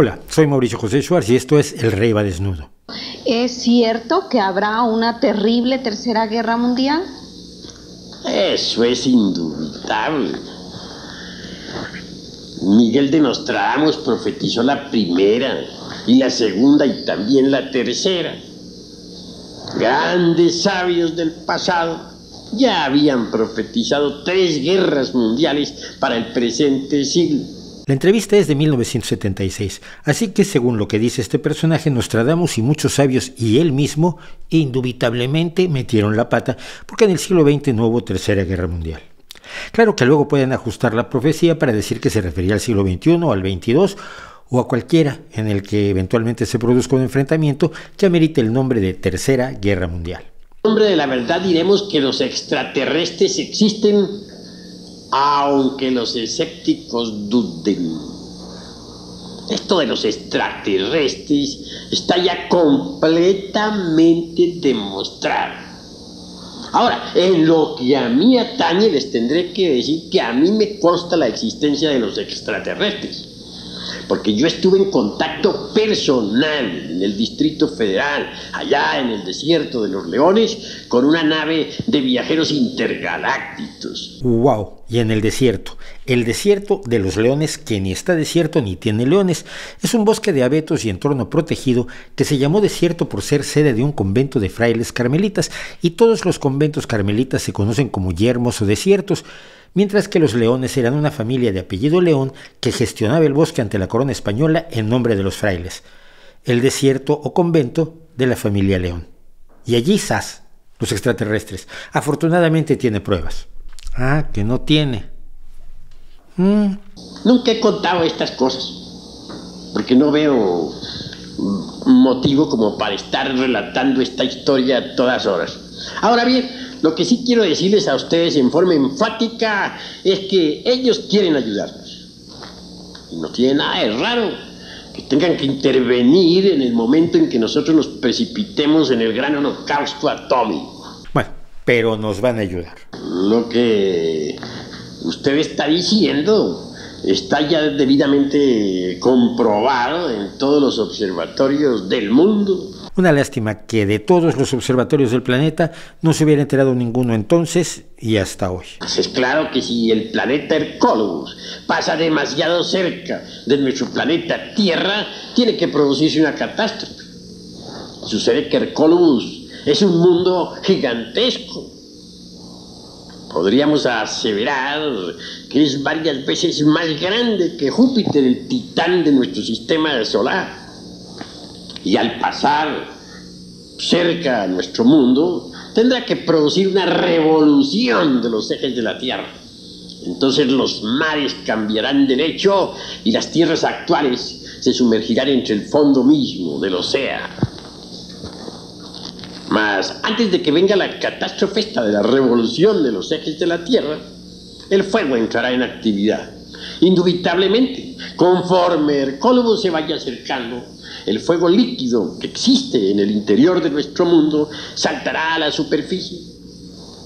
Hola, soy Mauricio José Suárez y esto es El Rey va desnudo. ¿Es cierto que habrá una terrible tercera guerra mundial? Eso es indudable. Miguel de Nostradamus profetizó la primera y la segunda y también la tercera. Grandes sabios del pasado ya habían profetizado tres guerras mundiales para el presente siglo la entrevista es de 1976, así que según lo que dice este personaje, Nostradamus y muchos sabios y él mismo indubitablemente metieron la pata, porque en el siglo XX no hubo Tercera Guerra Mundial. Claro que luego pueden ajustar la profecía para decir que se refería al siglo XXI o al XXII o a cualquiera en el que eventualmente se produzca un enfrentamiento que amerite el nombre de Tercera Guerra Mundial. Hombre de la verdad diremos que los extraterrestres existen aunque los escépticos duden. Esto de los extraterrestres está ya completamente demostrado. Ahora, en lo que a mí atañe, les tendré que decir que a mí me consta la existencia de los extraterrestres porque yo estuve en contacto personal en el Distrito Federal, allá en el desierto de los Leones, con una nave de viajeros intergalácticos. ¡Wow! y en el desierto. El desierto de los leones, que ni está desierto ni tiene leones, es un bosque de abetos y entorno protegido que se llamó desierto por ser sede de un convento de frailes carmelitas, y todos los conventos carmelitas se conocen como yermos o desiertos mientras que los Leones eran una familia de apellido León que gestionaba el bosque ante la corona española en nombre de los frailes, el desierto o convento de la familia León. Y allí SAS, los extraterrestres, afortunadamente tiene pruebas. Ah, que no tiene. Mm. Nunca he contado estas cosas, porque no veo motivo como para estar relatando esta historia a todas horas. Ahora bien, lo que sí quiero decirles a ustedes en forma enfática es que ellos quieren ayudarnos. Y no tiene nada de raro que tengan que intervenir en el momento en que nosotros nos precipitemos en el gran holocausto atómico. Bueno, pero nos van a ayudar. Lo que usted está diciendo está ya debidamente comprobado en todos los observatorios del mundo. Una lástima que de todos los observatorios del planeta no se hubiera enterado ninguno entonces y hasta hoy. es claro que si el planeta Hercólogos pasa demasiado cerca de nuestro planeta Tierra, tiene que producirse una catástrofe. Sucede que Hercólogos es un mundo gigantesco podríamos aseverar que es varias veces más grande que Júpiter, el titán de nuestro sistema solar. Y al pasar cerca a nuestro mundo, tendrá que producir una revolución de los ejes de la Tierra. Entonces los mares cambiarán de hecho y las tierras actuales se sumergirán entre el fondo mismo del océano. Mas antes de que venga la catástrofe esta de la revolución de los ejes de la Tierra, el fuego entrará en actividad. Indubitablemente, conforme cólogo se vaya acercando, el fuego líquido que existe en el interior de nuestro mundo saltará a la superficie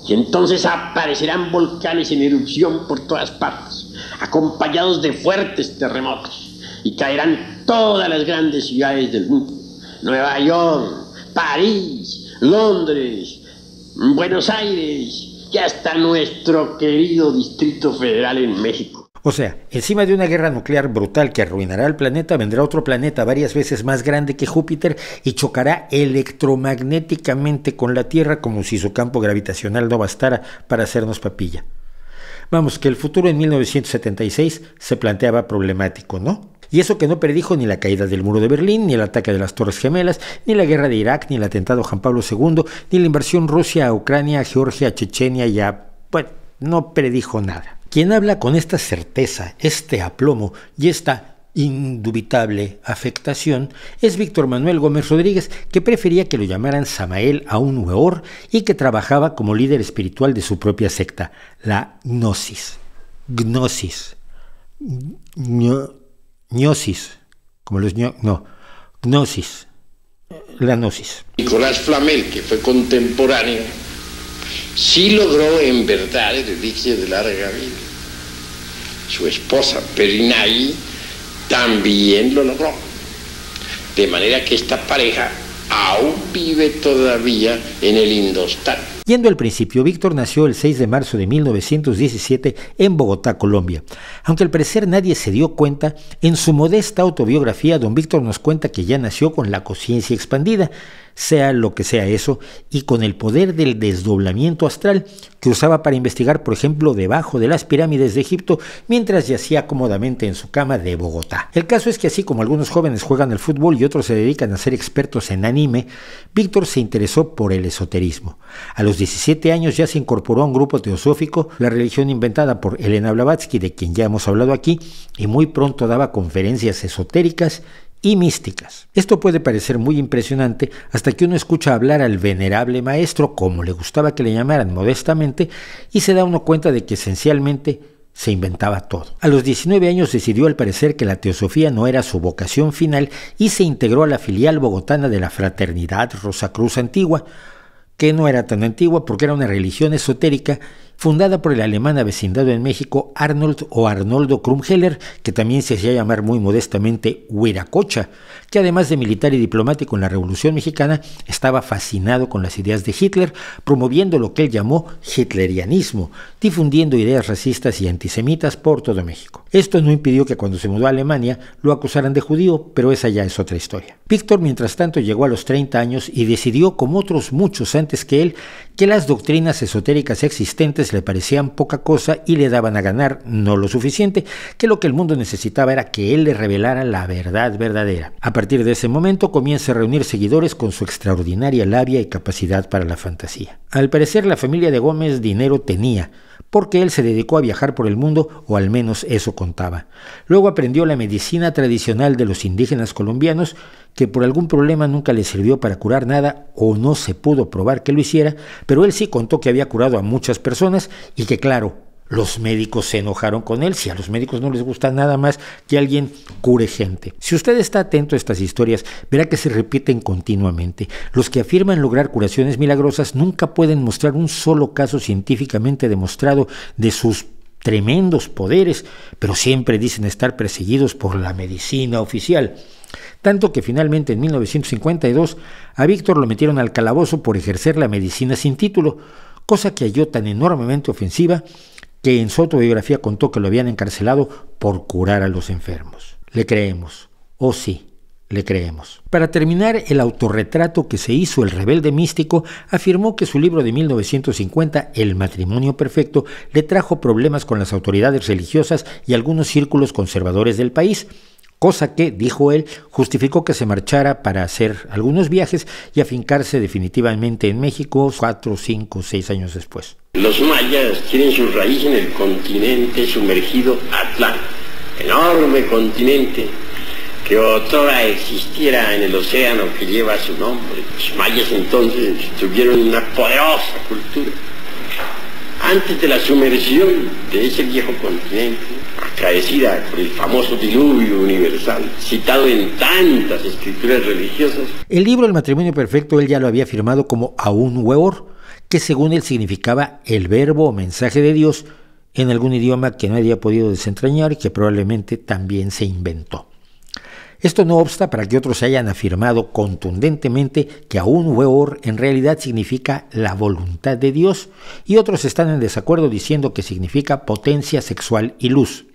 y entonces aparecerán volcanes en erupción por todas partes, acompañados de fuertes terremotos, y caerán todas las grandes ciudades del mundo. Nueva York, París, Londres, Buenos Aires ya está nuestro querido Distrito Federal en México. O sea, encima de una guerra nuclear brutal que arruinará el planeta, vendrá otro planeta varias veces más grande que Júpiter y chocará electromagnéticamente con la Tierra como si su campo gravitacional no bastara para hacernos papilla. Vamos, que el futuro en 1976 se planteaba problemático, ¿no? Y eso que no predijo ni la caída del muro de Berlín, ni el ataque de las Torres Gemelas, ni la guerra de Irak, ni el atentado Juan Pablo II, ni la invasión Rusia a Ucrania, Georgia, Chechenia y a... Bueno, no predijo nada. Quien habla con esta certeza, este aplomo y esta indubitable afectación es Víctor Manuel Gómez Rodríguez, que prefería que lo llamaran Samael a un Hueor y que trabajaba como líder espiritual de su propia secta, la Gnosis. Gnosis gnosis, como los no, gnosis, eh, la gnosis. Nicolás Flamel, que fue contemporáneo, sí logró en verdad el edificio de larga vida. Su esposa Perinay también lo logró. De manera que esta pareja aún vive todavía en el Indostán. Yendo al principio, Víctor nació el 6 de marzo de 1917 en Bogotá, Colombia. Aunque al parecer nadie se dio cuenta, en su modesta autobiografía, don Víctor nos cuenta que ya nació con la conciencia expandida, sea lo que sea eso, y con el poder del desdoblamiento astral que usaba para investigar, por ejemplo, debajo de las pirámides de Egipto mientras yacía cómodamente en su cama de Bogotá. El caso es que así como algunos jóvenes juegan al fútbol y otros se dedican a ser expertos en anime, Víctor se interesó por el esoterismo los 17 años ya se incorporó a un grupo teosófico, la religión inventada por Elena Blavatsky, de quien ya hemos hablado aquí, y muy pronto daba conferencias esotéricas y místicas. Esto puede parecer muy impresionante hasta que uno escucha hablar al venerable maestro, como le gustaba que le llamaran modestamente, y se da uno cuenta de que esencialmente se inventaba todo. A los 19 años decidió al parecer que la teosofía no era su vocación final y se integró a la filial bogotana de la Fraternidad Rosa Cruz Antigua, que no era tan antigua porque era una religión esotérica fundada por el alemán avecindado en México Arnold o Arnoldo Krumheller, que también se hacía llamar muy modestamente Cocha, que además de militar y diplomático en la Revolución Mexicana, estaba fascinado con las ideas de Hitler, promoviendo lo que él llamó hitlerianismo, difundiendo ideas racistas y antisemitas por todo México. Esto no impidió que cuando se mudó a Alemania lo acusaran de judío, pero esa ya es otra historia. Víctor, mientras tanto, llegó a los 30 años y decidió, como otros muchos antes que él, que las doctrinas esotéricas existentes le parecían poca cosa y le daban a ganar no lo suficiente, que lo que el mundo necesitaba era que él le revelara la verdad verdadera. A partir de ese momento comienza a reunir seguidores con su extraordinaria labia y capacidad para la fantasía. Al parecer la familia de Gómez dinero tenía, porque él se dedicó a viajar por el mundo, o al menos eso contaba. Luego aprendió la medicina tradicional de los indígenas colombianos, que por algún problema nunca le sirvió para curar nada o no se pudo probar que lo hiciera, pero él sí contó que había curado a muchas personas y que claro, los médicos se enojaron con él. Si a los médicos no les gusta nada más que alguien cure gente. Si usted está atento a estas historias, verá que se repiten continuamente. Los que afirman lograr curaciones milagrosas nunca pueden mostrar un solo caso científicamente demostrado de sus tremendos poderes, pero siempre dicen estar perseguidos por la medicina oficial. Tanto que finalmente en 1952 a Víctor lo metieron al calabozo por ejercer la medicina sin título, cosa que halló tan enormemente ofensiva que en su autobiografía contó que lo habían encarcelado por curar a los enfermos. Le creemos, o sí, le creemos. Para terminar, el autorretrato que se hizo el rebelde místico afirmó que su libro de 1950, El matrimonio perfecto, le trajo problemas con las autoridades religiosas y algunos círculos conservadores del país, cosa que, dijo él, justificó que se marchara para hacer algunos viajes y afincarse definitivamente en México cuatro, cinco, seis años después. Los mayas tienen su raíz en el continente sumergido Atlántico, enorme continente que toda existiera en el océano que lleva su nombre. Los mayas entonces tuvieron una poderosa cultura. Antes de la sumersión de ese viejo continente, Agradecida por el famoso diluvio universal, citado en tantas escrituras religiosas. El libro El matrimonio perfecto él ya lo había firmado como Aún Huevor, que según él significaba el verbo o mensaje de Dios en algún idioma que nadie había podido desentrañar y que probablemente también se inventó. Esto no obsta para que otros hayan afirmado contundentemente que aún weor en realidad significa la voluntad de Dios y otros están en desacuerdo diciendo que significa potencia sexual y luz.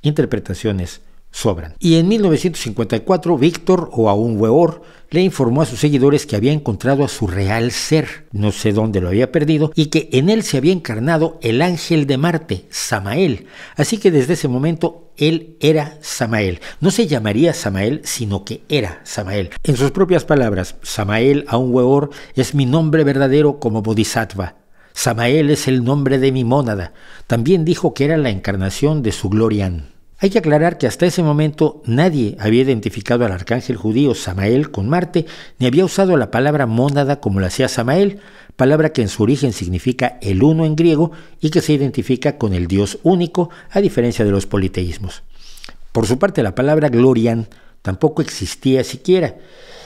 Interpretaciones sobran. Y en 1954, Víctor o aún Weor le informó a sus seguidores que había encontrado a su real ser, no sé dónde lo había perdido, y que en él se había encarnado el ángel de Marte, Samael. Así que desde ese momento él era Samael. No se llamaría Samael, sino que era Samael. En sus propias palabras, Samael un Weor es mi nombre verdadero como Bodhisattva. Samael es el nombre de mi mónada. También dijo que era la encarnación de su Glorian. Hay que aclarar que hasta ese momento nadie había identificado al arcángel judío Samael con Marte, ni había usado la palabra mónada como la hacía Samael, palabra que en su origen significa el uno en griego y que se identifica con el Dios único, a diferencia de los politeísmos. Por su parte, la palabra glorian tampoco existía siquiera,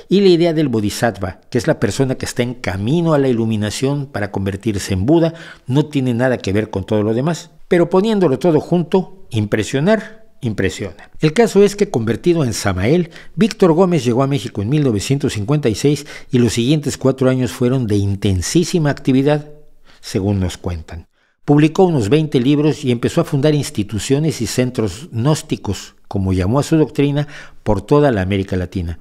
y la idea del bodhisattva, que es la persona que está en camino a la iluminación para convertirse en Buda, no tiene nada que ver con todo lo demás. Pero poniéndolo todo junto, impresionar impresiona. El caso es que convertido en Samael, Víctor Gómez llegó a México en 1956 y los siguientes cuatro años fueron de intensísima actividad, según nos cuentan. Publicó unos 20 libros y empezó a fundar instituciones y centros gnósticos, como llamó a su doctrina, por toda la América Latina.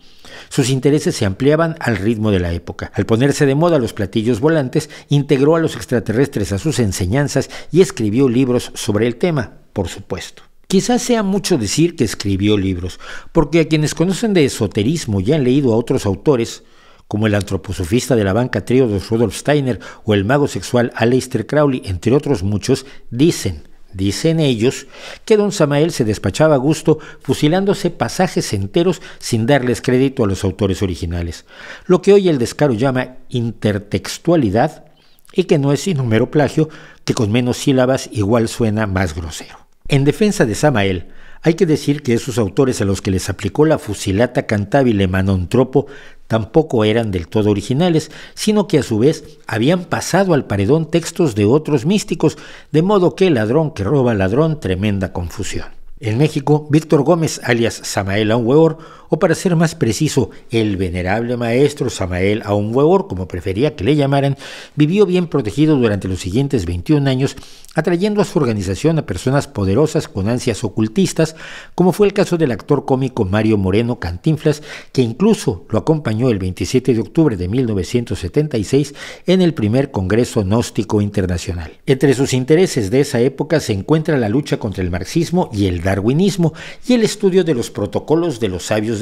Sus intereses se ampliaban al ritmo de la época. Al ponerse de moda los platillos volantes, integró a los extraterrestres a sus enseñanzas y escribió libros sobre el tema, por supuesto. Quizás sea mucho decir que escribió libros, porque a quienes conocen de esoterismo y han leído a otros autores, como el antroposofista de la banca Triodos Rudolf Steiner o el mago sexual Aleister Crowley, entre otros muchos, dicen, dicen ellos, que don Samael se despachaba a gusto fusilándose pasajes enteros sin darles crédito a los autores originales, lo que hoy el descaro llama intertextualidad y que no es sin mero plagio que con menos sílabas igual suena más grosero. En defensa de Samael, hay que decir que esos autores a los que les aplicó la fusilata cantabile Manontropo tampoco eran del todo originales, sino que a su vez habían pasado al paredón textos de otros místicos, de modo que ladrón que roba ladrón, tremenda confusión. En México, Víctor Gómez, alias Samael o para ser más preciso, el venerable maestro Samael un como prefería que le llamaran, vivió bien protegido durante los siguientes 21 años, atrayendo a su organización a personas poderosas con ansias ocultistas, como fue el caso del actor cómico Mario Moreno Cantinflas, que incluso lo acompañó el 27 de octubre de 1976 en el primer Congreso Gnóstico Internacional. Entre sus intereses de esa época se encuentra la lucha contra el marxismo y el darwinismo y el estudio de los protocolos de los sabios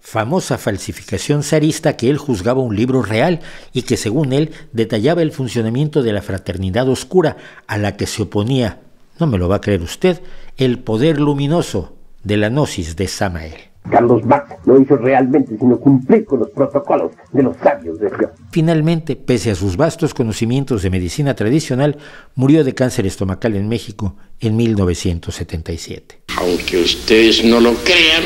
famosa falsificación zarista que él juzgaba un libro real y que según él detallaba el funcionamiento de la fraternidad oscura a la que se oponía, no me lo va a creer usted, el poder luminoso de la gnosis de Samael. Carlos Bach no hizo realmente sino cumplir con los protocolos de los sabios de Finalmente, pese a sus vastos conocimientos de medicina tradicional, murió de cáncer estomacal en México en 1977. Aunque ustedes no lo crean,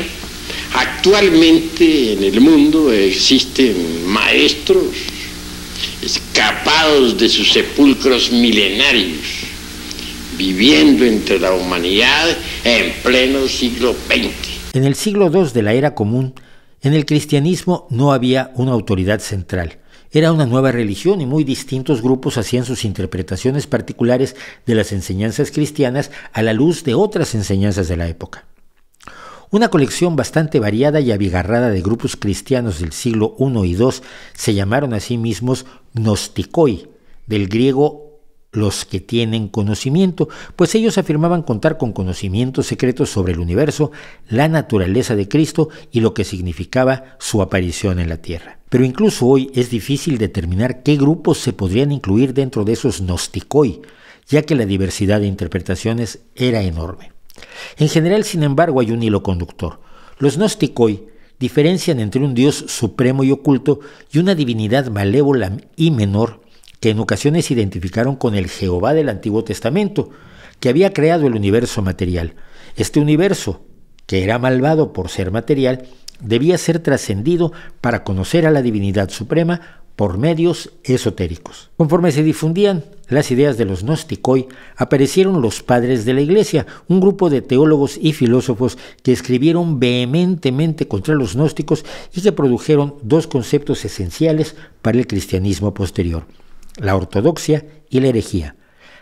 Actualmente en el mundo existen maestros escapados de sus sepulcros milenarios, viviendo entre la humanidad en pleno siglo XX. En el siglo II de la era común, en el cristianismo no había una autoridad central. Era una nueva religión y muy distintos grupos hacían sus interpretaciones particulares de las enseñanzas cristianas a la luz de otras enseñanzas de la época. Una colección bastante variada y abigarrada de grupos cristianos del siglo I y II se llamaron a sí mismos gnosticoi, del griego los que tienen conocimiento, pues ellos afirmaban contar con conocimientos secretos sobre el universo, la naturaleza de Cristo y lo que significaba su aparición en la tierra. Pero incluso hoy es difícil determinar qué grupos se podrían incluir dentro de esos gnosticoi, ya que la diversidad de interpretaciones era enorme. En general, sin embargo, hay un hilo conductor. Los gnosticoi diferencian entre un Dios supremo y oculto y una divinidad malévola y menor que en ocasiones identificaron con el Jehová del Antiguo Testamento, que había creado el universo material. Este universo, que era malvado por ser material, debía ser trascendido para conocer a la divinidad suprema por medios esotéricos. Conforme se difundían las ideas de los gnosticoi, aparecieron los padres de la Iglesia, un grupo de teólogos y filósofos que escribieron vehementemente contra los gnósticos y se produjeron dos conceptos esenciales para el cristianismo posterior, la ortodoxia y la herejía.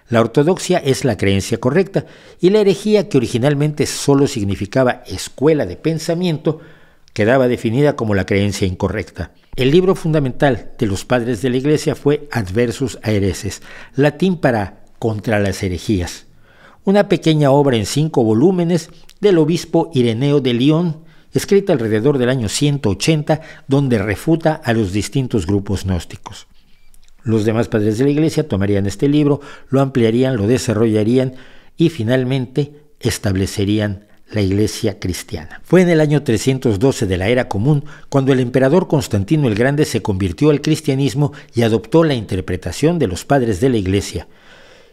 La ortodoxia es la creencia correcta y la herejía, que originalmente solo significaba escuela de pensamiento, quedaba definida como la creencia incorrecta. El libro fundamental de los padres de la Iglesia fue Adversus Aereses, latín para contra las herejías, una pequeña obra en cinco volúmenes del obispo Ireneo de Lyon, escrita alrededor del año 180, donde refuta a los distintos grupos gnósticos. Los demás padres de la Iglesia tomarían este libro, lo ampliarían, lo desarrollarían y finalmente establecerían la iglesia cristiana. Fue en el año 312 de la era común cuando el emperador Constantino el Grande se convirtió al cristianismo y adoptó la interpretación de los padres de la iglesia,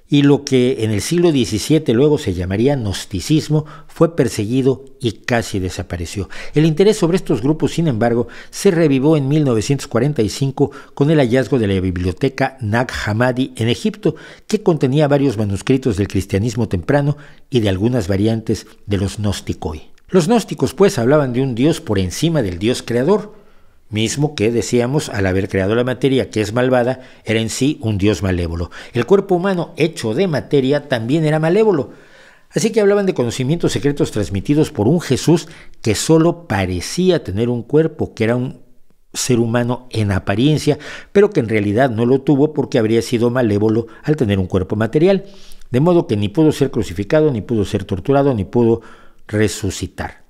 y lo que en el siglo XVII luego se llamaría gnosticismo fue perseguido y casi desapareció. El interés sobre estos grupos, sin embargo, se revivó en 1945 con el hallazgo de la biblioteca Nag Hammadi en Egipto, que contenía varios manuscritos del cristianismo temprano y de algunas variantes de los gnosticoi. Los gnósticos pues hablaban de un dios por encima del dios creador, mismo que decíamos al haber creado la materia que es malvada, era en sí un dios malévolo. El cuerpo humano hecho de materia también era malévolo. Así que hablaban de conocimientos secretos transmitidos por un Jesús que solo parecía tener un cuerpo, que era un ser humano en apariencia, pero que en realidad no lo tuvo porque habría sido malévolo al tener un cuerpo material, de modo que ni pudo ser crucificado, ni pudo ser torturado, ni pudo resucitar.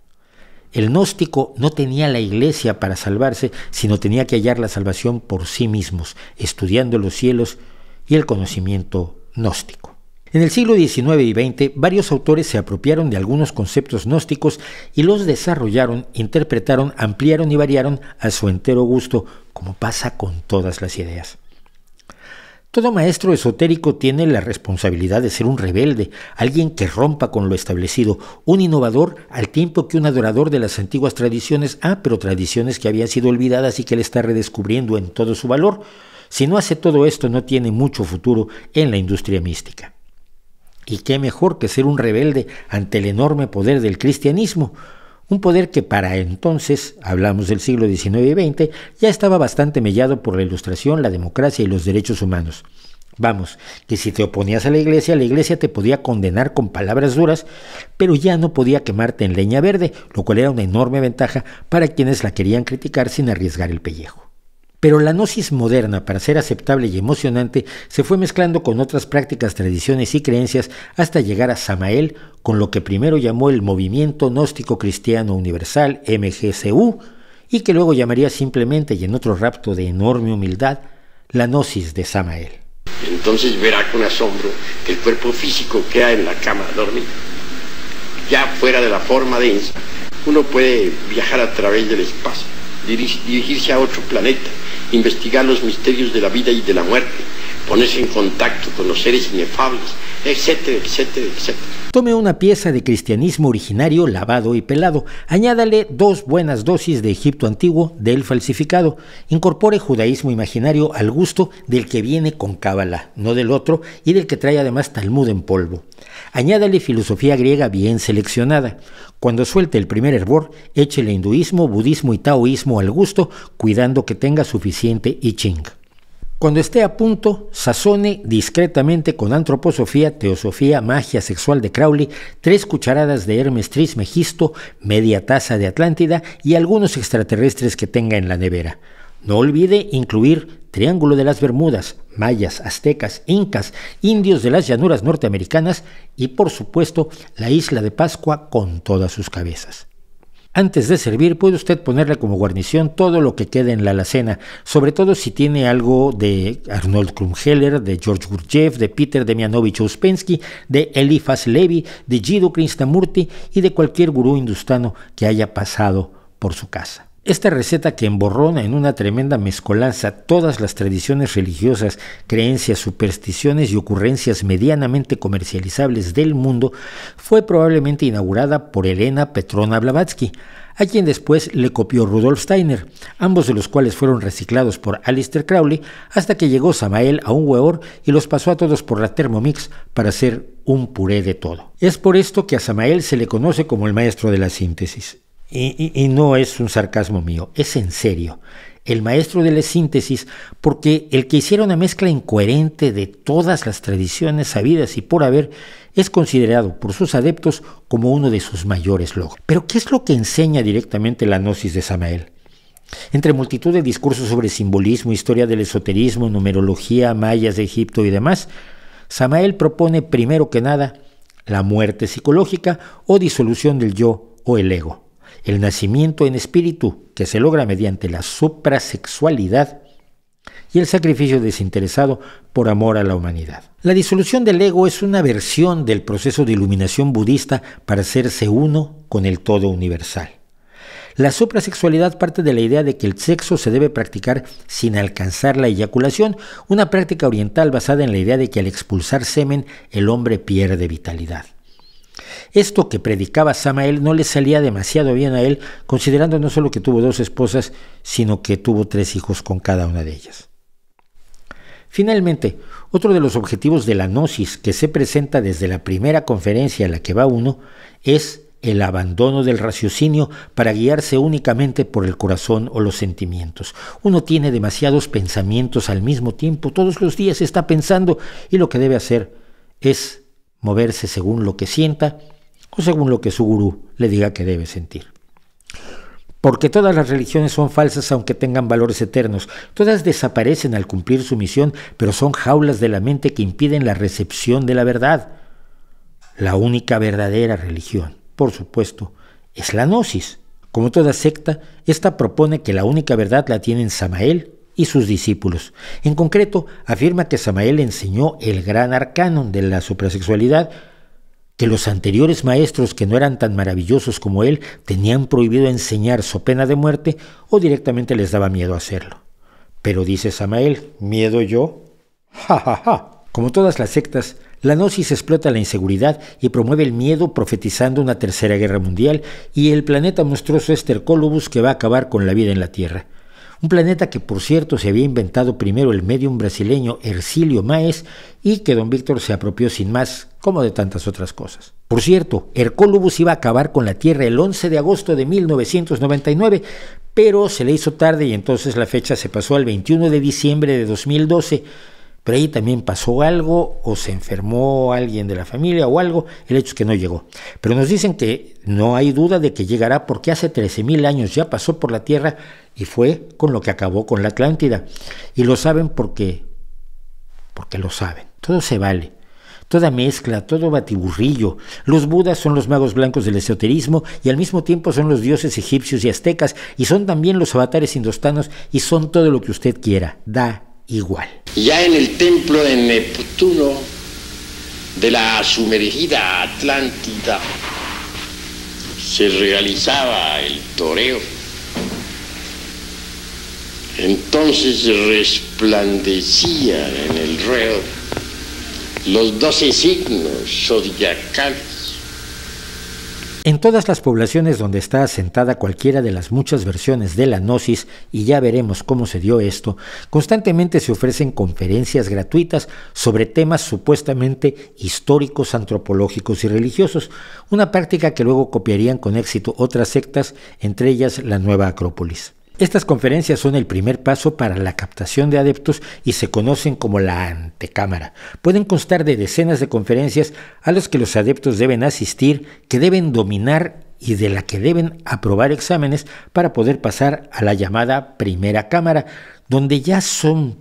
El gnóstico no tenía la iglesia para salvarse, sino tenía que hallar la salvación por sí mismos, estudiando los cielos y el conocimiento gnóstico. En el siglo XIX y XX, varios autores se apropiaron de algunos conceptos gnósticos y los desarrollaron, interpretaron, ampliaron y variaron a su entero gusto, como pasa con todas las ideas. Todo maestro esotérico tiene la responsabilidad de ser un rebelde, alguien que rompa con lo establecido, un innovador al tiempo que un adorador de las antiguas tradiciones, ah, pero tradiciones que habían sido olvidadas y que él está redescubriendo en todo su valor. Si no hace todo esto no tiene mucho futuro en la industria mística. Y qué mejor que ser un rebelde ante el enorme poder del cristianismo un poder que para entonces, hablamos del siglo XIX y XX, ya estaba bastante mellado por la ilustración, la democracia y los derechos humanos. Vamos, que si te oponías a la iglesia, la iglesia te podía condenar con palabras duras, pero ya no podía quemarte en leña verde, lo cual era una enorme ventaja para quienes la querían criticar sin arriesgar el pellejo pero la gnosis moderna, para ser aceptable y emocionante, se fue mezclando con otras prácticas, tradiciones y creencias hasta llegar a Samael, con lo que primero llamó el Movimiento Gnóstico Cristiano Universal, MGCU, y que luego llamaría simplemente, y en otro rapto de enorme humildad, la gnosis de Samael. Entonces verá con asombro que el cuerpo físico queda en la cama dormido, ya fuera de la forma densa uno puede viajar a través del espacio, dirigirse a otro planeta, investigar los misterios de la vida y de la muerte, ponerse en contacto con los seres inefables, etcétera, etcétera, etcétera. Tome una pieza de cristianismo originario lavado y pelado, añádale dos buenas dosis de Egipto antiguo del falsificado, incorpore judaísmo imaginario al gusto del que viene con cábala, no del otro, y del que trae además Talmud en polvo. Añádale filosofía griega bien seleccionada. Cuando suelte el primer hervor, échele hinduismo, budismo y taoísmo al gusto, cuidando que tenga suficiente I Ching. Cuando esté a punto, sazone discretamente con antroposofía, teosofía, magia sexual de Crowley, tres cucharadas de Hermes Trismegisto, media taza de Atlántida y algunos extraterrestres que tenga en la nevera. No olvide incluir Triángulo de las Bermudas, mayas, aztecas, incas, indios de las llanuras norteamericanas y por supuesto la isla de Pascua con todas sus cabezas. Antes de servir puede usted ponerle como guarnición todo lo que quede en la alacena, sobre todo si tiene algo de Arnold Krumheller, de George Gurdjieff, de Peter Demianovich Ouspensky, de Eliphas Levy, de Jiddu Krishnamurti y de cualquier gurú hindustano que haya pasado por su casa. Esta receta que emborrona en una tremenda mezcolanza todas las tradiciones religiosas, creencias, supersticiones y ocurrencias medianamente comercializables del mundo fue probablemente inaugurada por Elena Petrona Blavatsky, a quien después le copió Rudolf Steiner, ambos de los cuales fueron reciclados por Alistair Crowley hasta que llegó Samael a un hueor y los pasó a todos por la Thermomix para hacer un puré de todo. Es por esto que a Samael se le conoce como el maestro de la síntesis y, no es un sarcasmo mío, es en serio el maestro de la síntesis, porque el que hiciera una mezcla incoherente de todas las tradiciones sabidas y por haber es considerado por sus adeptos como uno de sus mayores logros. Pero ¿qué es lo que enseña directamente la gnosis de Samael? Entre multitud de discursos sobre simbolismo, historia del esoterismo, numerología, mayas de Egipto y demás, Samael propone primero que nada la muerte psicológica o disolución del yo o el ego el nacimiento en espíritu, que se logra mediante la suprasexualidad, y el sacrificio desinteresado por amor a la humanidad. La disolución del ego es una versión del proceso de iluminación budista para hacerse uno con el todo universal. La suprasexualidad parte de la idea de que el sexo se debe practicar sin alcanzar la eyaculación, una práctica oriental basada en la idea de que al expulsar semen el hombre pierde vitalidad. Esto que predicaba Samael no le salía demasiado bien a él, considerando no solo que tuvo dos esposas, sino que tuvo tres hijos con cada una de ellas. Finalmente, otro de los objetivos de la gnosis que se presenta desde la primera conferencia a la que va uno es el abandono del raciocinio para guiarse únicamente por el corazón o los sentimientos. Uno tiene demasiados pensamientos al mismo tiempo, todos los días está pensando y lo que debe hacer es moverse según lo que sienta o según lo que su gurú le diga que debe sentir. Porque todas las religiones son falsas aunque tengan valores eternos, todas desaparecen al cumplir su misión, pero son jaulas de la mente que impiden la recepción de la verdad. La única verdadera religión, por supuesto, es la gnosis. Como toda secta, esta propone que la única verdad la tienen Samael, y sus discípulos. En concreto, afirma que Samael enseñó el gran arcano de la suprasexualidad, que los anteriores maestros que no eran tan maravillosos como él tenían prohibido enseñar su pena de muerte o directamente les daba miedo hacerlo. Pero dice Samael, ¿miedo yo? ¡Ja, ja, ja! Como todas las sectas, la gnosis explota la inseguridad y promueve el miedo profetizando una tercera guerra mundial y el planeta monstruoso Estercolobus que va a acabar con la vida en la Tierra un planeta que por cierto se había inventado primero el medium brasileño Ercilio Maes y que don Víctor se apropió sin más, como de tantas otras cosas. Por cierto, Hercólubus iba a acabar con la Tierra el 11 de agosto de 1999, pero se le hizo tarde y entonces la fecha se pasó al 21 de diciembre de 2012 pero ahí también pasó algo o se enfermó alguien de la familia o algo, el hecho es que no llegó. Pero nos dicen que no hay duda de que llegará porque hace 13.000 años ya pasó por la Tierra y fue con lo que acabó con la Atlántida. Y lo saben porque, porque lo saben. Todo se vale. Toda mezcla, todo batiburrillo. Los budas son los magos blancos del esoterismo y al mismo tiempo son los dioses egipcios y aztecas y son también los avatares indostanos y son todo lo que usted quiera. Da igual. Ya en el templo de Neptuno, de la sumergida Atlántida, se realizaba el toreo. Entonces resplandecían en el reo los doce signos zodiacales en todas las poblaciones donde está asentada cualquiera de las muchas versiones de la gnosis, y ya veremos cómo se dio esto, constantemente se ofrecen conferencias gratuitas sobre temas supuestamente históricos, antropológicos y religiosos, una práctica que luego copiarían con éxito otras sectas, entre ellas la Nueva Acrópolis. Estas conferencias son el primer paso para la captación de adeptos y se conocen como la antecámara. Pueden constar de decenas de conferencias a las que los adeptos deben asistir, que deben dominar y de la que deben aprobar exámenes para poder pasar a la llamada primera cámara, donde ya son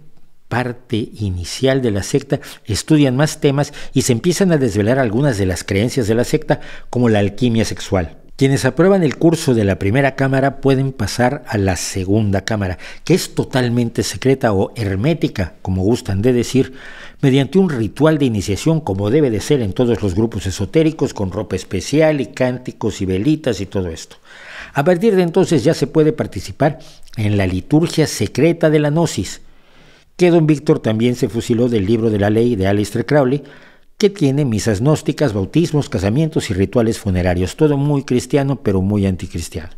parte inicial de la secta, estudian más temas y se empiezan a desvelar algunas de las creencias de la secta, como la alquimia sexual. Quienes aprueban el curso de la primera cámara pueden pasar a la segunda cámara, que es totalmente secreta o hermética, como gustan de decir, mediante un ritual de iniciación como debe de ser en todos los grupos esotéricos, con ropa especial y cánticos y velitas y todo esto. A partir de entonces ya se puede participar en la liturgia secreta de la gnosis, que don Víctor también se fusiló del libro de la ley de Aleister Crowley, tiene misas gnósticas, bautismos, casamientos y rituales funerarios, todo muy cristiano pero muy anticristiano.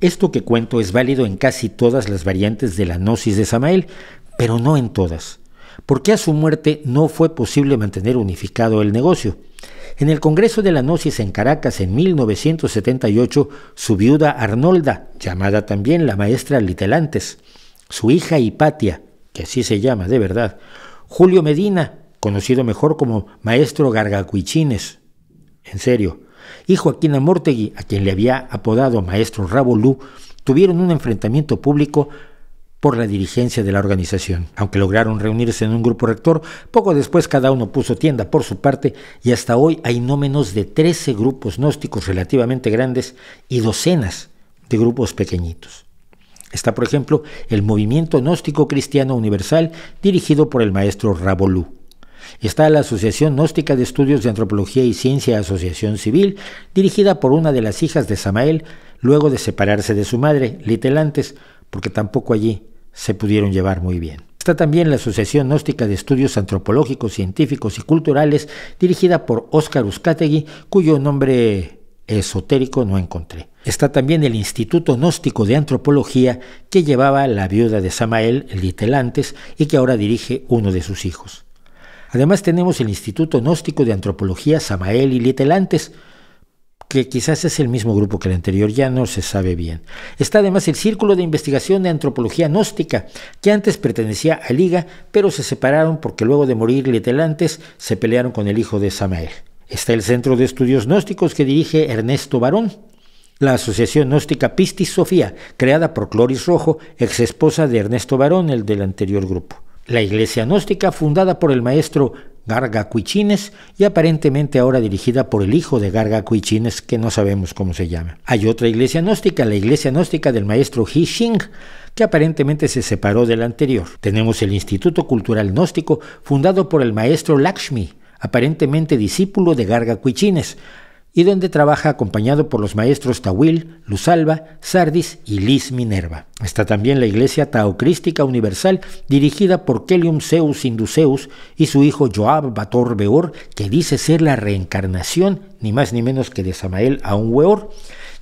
Esto que cuento es válido en casi todas las variantes de la gnosis de Samael, pero no en todas, porque a su muerte no fue posible mantener unificado el negocio. En el Congreso de la Gnosis en Caracas en 1978, su viuda Arnolda, llamada también la maestra Litelantes, su hija Hipatia, que así se llama de verdad, Julio Medina, conocido mejor como maestro Gargacuichines, en serio, y Joaquín Amortegui, a quien le había apodado maestro Rabolú, tuvieron un enfrentamiento público por la dirigencia de la organización. Aunque lograron reunirse en un grupo rector, poco después cada uno puso tienda por su parte y hasta hoy hay no menos de 13 grupos gnósticos relativamente grandes y docenas de grupos pequeñitos. Está, por ejemplo, el Movimiento Gnóstico Cristiano Universal dirigido por el maestro Rabolú. Está la Asociación Gnóstica de Estudios de Antropología y Ciencia Asociación Civil, dirigida por una de las hijas de Samael, luego de separarse de su madre, Litelantes, porque tampoco allí se pudieron llevar muy bien. Está también la Asociación Gnóstica de Estudios Antropológicos, Científicos y Culturales, dirigida por Óscar Uzcategui, cuyo nombre esotérico no encontré. Está también el Instituto Gnóstico de Antropología que llevaba la viuda de Samael, Litelantes, y que ahora dirige uno de sus hijos. Además tenemos el Instituto Gnóstico de Antropología Samael y Lietelantes, que quizás es el mismo grupo que el anterior, ya no se sabe bien. Está además el Círculo de Investigación de Antropología Gnóstica, que antes pertenecía a Liga, pero se separaron porque luego de morir Lietelantes se pelearon con el hijo de Samael. Está el Centro de Estudios Gnósticos que dirige Ernesto Barón, la Asociación Gnóstica Pistis Sofía, creada por Cloris Rojo, ex esposa de Ernesto Barón, el del anterior grupo. La iglesia gnóstica, fundada por el maestro Garga Cuichines y aparentemente ahora dirigida por el hijo de Garga Cuichines, que no sabemos cómo se llama. Hay otra iglesia gnóstica, la iglesia gnóstica del maestro He que aparentemente se separó del anterior. Tenemos el Instituto Cultural Gnóstico, fundado por el maestro Lakshmi, aparentemente discípulo de Garga Cuichines, y donde trabaja acompañado por los maestros Tawil, Luzalba, Sardis y Liz Minerva. Está también la iglesia Taocrística Universal, dirigida por Kelium Zeus Induceus y su hijo Joab Bator Beor, que dice ser la reencarnación ni más ni menos que de Samael a Weor.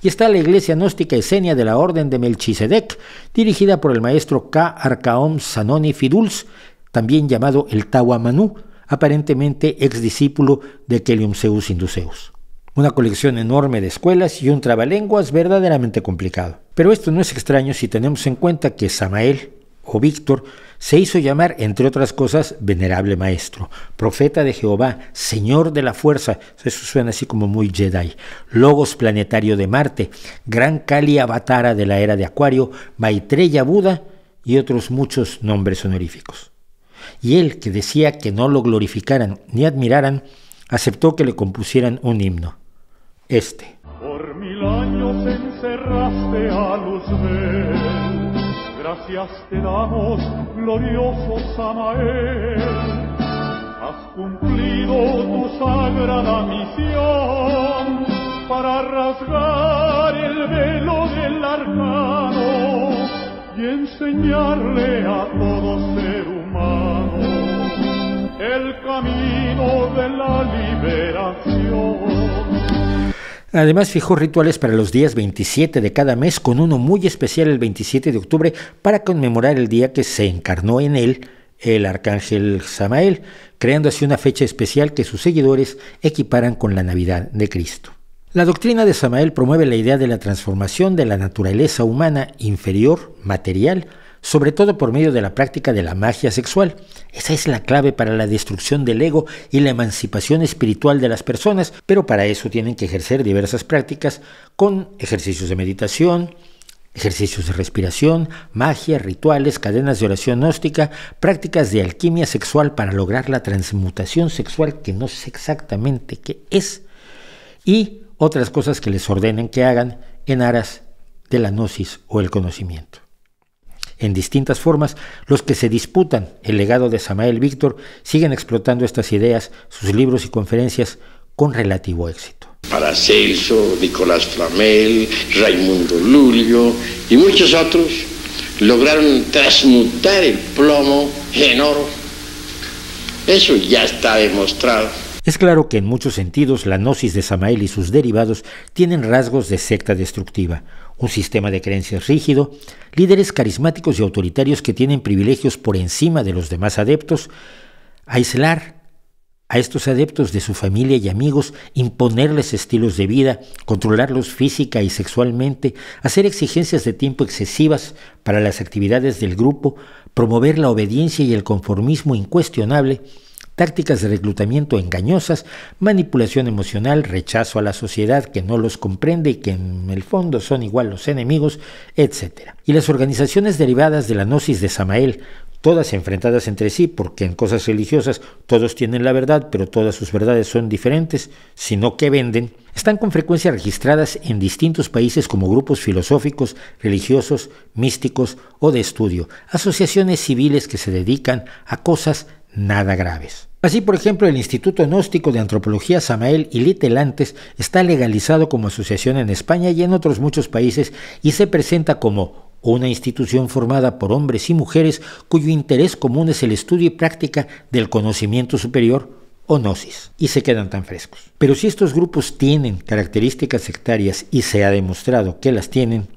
Y está la iglesia gnóstica esenia de la Orden de Melchisedec, dirigida por el maestro K. Arcaom Sanoni Fiduls, también llamado el Tawamanú, aparentemente ex discípulo de Kelium Zeus Induceus una colección enorme de escuelas y un trabalenguas verdaderamente complicado. Pero esto no es extraño si tenemos en cuenta que Samael, o Víctor, se hizo llamar, entre otras cosas, venerable maestro, profeta de Jehová, señor de la fuerza, eso suena así como muy Jedi, logos planetario de Marte, gran Kali Avatara de la era de Acuario, Maitreya Buda y otros muchos nombres honoríficos. Y él, que decía que no lo glorificaran ni admiraran, aceptó que le compusieran un himno este. Por mil años encerraste a Luzbel, gracias te damos, glorioso Samael. Has cumplido tu sagrada misión para rasgar el velo del arcano y enseñarle a todo ser humano el camino de la liberación. Además fijó rituales para los días 27 de cada mes, con uno muy especial el 27 de octubre para conmemorar el día que se encarnó en él el arcángel Samael, creando así una fecha especial que sus seguidores equiparan con la Navidad de Cristo. La doctrina de Samael promueve la idea de la transformación de la naturaleza humana inferior, material, sobre todo por medio de la práctica de la magia sexual. Esa es la clave para la destrucción del ego y la emancipación espiritual de las personas, pero para eso tienen que ejercer diversas prácticas con ejercicios de meditación, ejercicios de respiración, magia, rituales, cadenas de oración gnóstica, prácticas de alquimia sexual para lograr la transmutación sexual que no sé exactamente qué es, y otras cosas que les ordenen que hagan en aras de la gnosis o el conocimiento en distintas formas, los que se disputan el legado de Samael Víctor siguen explotando estas ideas, sus libros y conferencias con relativo éxito. Para Celso, Nicolás Flamel, Raimundo Lulio y muchos otros lograron transmutar el plomo en oro. Eso ya está demostrado. Es claro que en muchos sentidos la gnosis de Samael y sus derivados tienen rasgos de secta destructiva un sistema de creencias rígido, líderes carismáticos y autoritarios que tienen privilegios por encima de los demás adeptos, aislar a estos adeptos de su familia y amigos, imponerles estilos de vida, controlarlos física y sexualmente, hacer exigencias de tiempo excesivas para las actividades del grupo, promover la obediencia y el conformismo incuestionable, tácticas de reclutamiento engañosas, manipulación emocional, rechazo a la sociedad que no los comprende y que en el fondo son igual los enemigos, etc. Y las organizaciones derivadas de la gnosis de Samael, todas enfrentadas entre sí, porque en cosas religiosas todos tienen la verdad, pero todas sus verdades son diferentes, sino que venden, están con frecuencia registradas en distintos países como grupos filosóficos, religiosos, místicos o de estudio, asociaciones civiles que se dedican a cosas nada graves. Así, por ejemplo, el Instituto Gnóstico de Antropología Samael y Litelantes está legalizado como asociación en España y en otros muchos países y se presenta como una institución formada por hombres y mujeres cuyo interés común es el estudio y práctica del conocimiento superior o gnosis, y se quedan tan frescos. Pero si estos grupos tienen características sectarias y se ha demostrado que las tienen,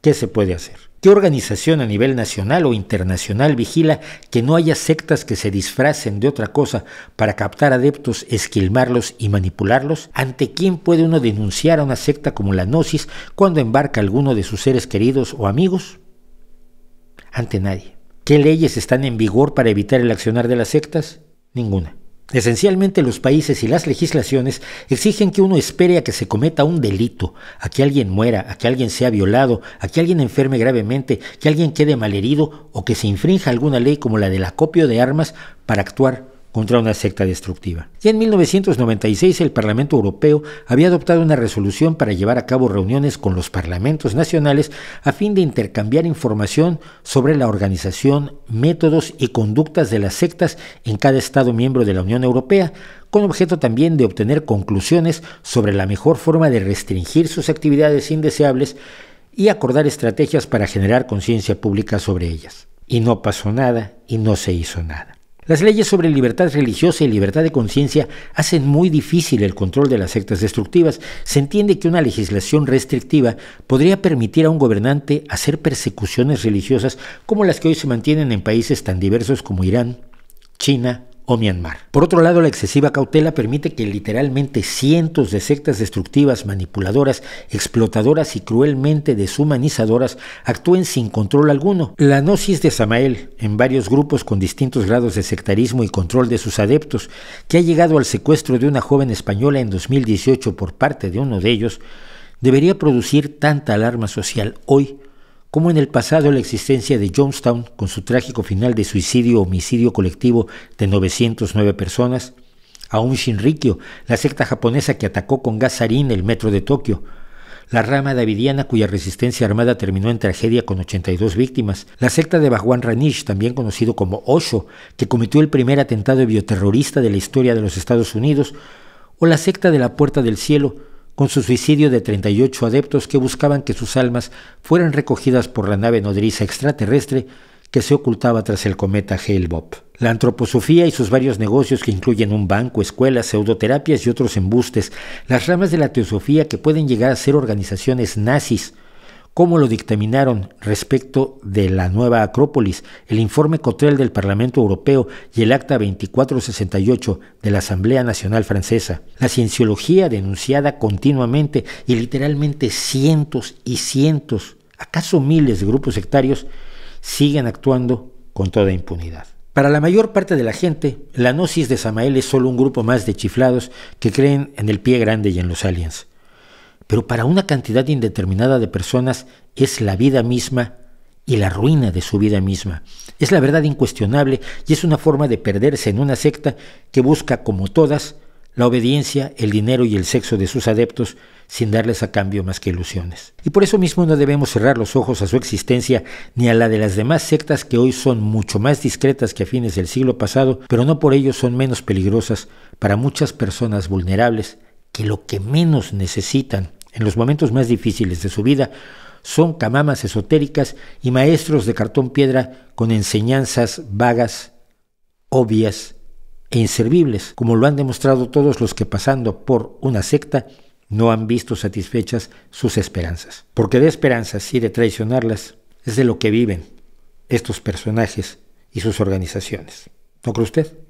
¿qué se puede hacer? ¿Qué organización a nivel nacional o internacional vigila que no haya sectas que se disfracen de otra cosa para captar adeptos, esquilmarlos y manipularlos? ¿Ante quién puede uno denunciar a una secta como la Gnosis cuando embarca alguno de sus seres queridos o amigos? Ante nadie. ¿Qué leyes están en vigor para evitar el accionar de las sectas? Ninguna. Esencialmente los países y las legislaciones exigen que uno espere a que se cometa un delito, a que alguien muera, a que alguien sea violado, a que alguien enferme gravemente, que alguien quede malherido o que se infrinja alguna ley como la del acopio de armas para actuar contra una secta destructiva. Ya en 1996 el Parlamento Europeo había adoptado una resolución para llevar a cabo reuniones con los parlamentos nacionales a fin de intercambiar información sobre la organización, métodos y conductas de las sectas en cada Estado miembro de la Unión Europea, con objeto también de obtener conclusiones sobre la mejor forma de restringir sus actividades indeseables y acordar estrategias para generar conciencia pública sobre ellas. Y no pasó nada y no se hizo nada. Las leyes sobre libertad religiosa y libertad de conciencia hacen muy difícil el control de las sectas destructivas. Se entiende que una legislación restrictiva podría permitir a un gobernante hacer persecuciones religiosas como las que hoy se mantienen en países tan diversos como Irán, China, o Myanmar. Por otro lado, la excesiva cautela permite que literalmente cientos de sectas destructivas, manipuladoras, explotadoras y cruelmente deshumanizadoras actúen sin control alguno. La gnosis de Samael, en varios grupos con distintos grados de sectarismo y control de sus adeptos, que ha llegado al secuestro de una joven española en 2018 por parte de uno de ellos, debería producir tanta alarma social hoy como en el pasado la existencia de Jonestown, con su trágico final de suicidio-homicidio o colectivo de 909 personas, un Shinrikyo, la secta japonesa que atacó con gas el metro de Tokio, la rama davidiana cuya resistencia armada terminó en tragedia con 82 víctimas, la secta de Bhagwan Ranish, también conocido como Osho, que cometió el primer atentado bioterrorista de la historia de los Estados Unidos, o la secta de la Puerta del Cielo, con su suicidio de 38 adeptos que buscaban que sus almas fueran recogidas por la nave nodriza extraterrestre que se ocultaba tras el cometa Hale-Bopp. La antroposofía y sus varios negocios que incluyen un banco, escuelas, pseudoterapias y otros embustes, las ramas de la teosofía que pueden llegar a ser organizaciones nazis como lo dictaminaron respecto de la nueva Acrópolis, el informe Cotrel del Parlamento Europeo y el Acta 2468 de la Asamblea Nacional Francesa. La cienciología denunciada continuamente y literalmente cientos y cientos, acaso miles de grupos sectarios, siguen actuando con toda impunidad. Para la mayor parte de la gente, la gnosis de Samael es solo un grupo más de chiflados que creen en el pie grande y en los aliens pero para una cantidad indeterminada de personas es la vida misma y la ruina de su vida misma. Es la verdad incuestionable y es una forma de perderse en una secta que busca, como todas, la obediencia, el dinero y el sexo de sus adeptos sin darles a cambio más que ilusiones. Y por eso mismo no debemos cerrar los ojos a su existencia ni a la de las demás sectas que hoy son mucho más discretas que a fines del siglo pasado, pero no por ello son menos peligrosas para muchas personas vulnerables que lo que menos necesitan en los momentos más difíciles de su vida, son camamas esotéricas y maestros de cartón piedra con enseñanzas vagas, obvias e inservibles, como lo han demostrado todos los que pasando por una secta no han visto satisfechas sus esperanzas. Porque de esperanzas y de traicionarlas es de lo que viven estos personajes y sus organizaciones. ¿No cree usted?